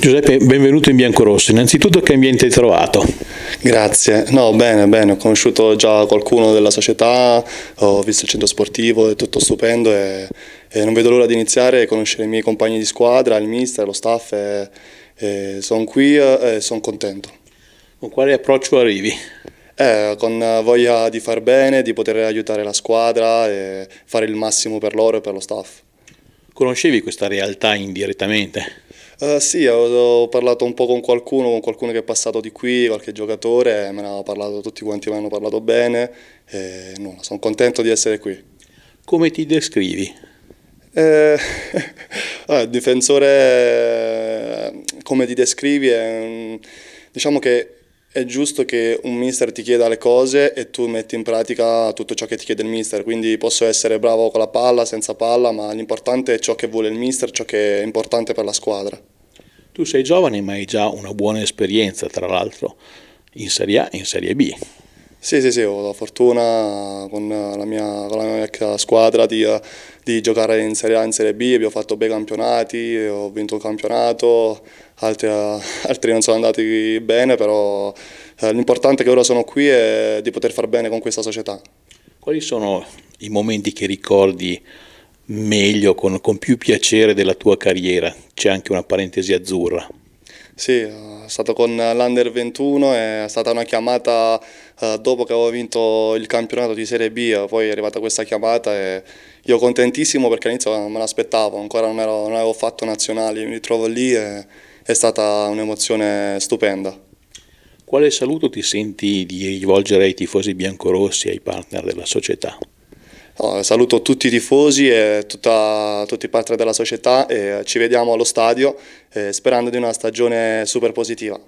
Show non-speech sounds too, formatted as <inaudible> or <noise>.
Giuseppe, benvenuto in Biancorosso. Innanzitutto che ambiente hai trovato? Grazie, no bene, bene, ho conosciuto già qualcuno della società, ho visto il centro sportivo, è tutto stupendo e, e non vedo l'ora di iniziare e conoscere i miei compagni di squadra, il mister, lo staff, e, e sono qui eh, e sono contento. Con quale approccio arrivi? Eh, con voglia di far bene, di poter aiutare la squadra e fare il massimo per loro e per lo staff. Conoscevi questa realtà indirettamente? Uh, sì, ho, ho, parlato un po' con qualcuno, con qualcuno che è passato di qui, qualche giocatore, me ne hanno parlato tutti quanti, mi hanno parlato bene e nulla, sono contento di essere qui. Come ti descrivi? Eh, <laughs> ah, eh, difensore, come ti descrivi, è, diciamo che è giusto che un mister ti chieda le cose e tu metti in pratica tutto ciò che ti chiede il mister, quindi posso essere bravo con la palla, senza palla, ma l'importante è ciò che vuole il mister, ciò che è importante per la squadra. Tu sei giovane ma hai già una buona esperienza, tra l'altro, in Serie A e in Serie B. Sì, sì, sì, ho la fortuna con la mia, con la mia squadra di, di, giocare in Serie A e in Serie B, abbiamo fatto bei campionati, ho vinto il campionato, altri, altri non sono andati bene, però eh, l'importante è che ora sono qui e di poter far bene con questa società. Quali sono i momenti che ricordi meglio, con, con più piacere della tua carriera? C'è anche una parentesi azzurra. Sì, è stato con l'Under 21, è stata una chiamata eh, dopo che avevo vinto il campionato di Serie B, poi è arrivata questa chiamata e io contentissimo perché all'inizio non me l'aspettavo, ancora non, ero, non, avevo fatto nazionali, mi ritrovo lì e è stata un'emozione stupenda. Quale saluto ti senti di rivolgere ai tifosi biancorossi e ai partner della società? saluto tutti i tifosi e tutta, tutti i partner della società e ci vediamo allo stadio eh, sperando di una stagione super positiva.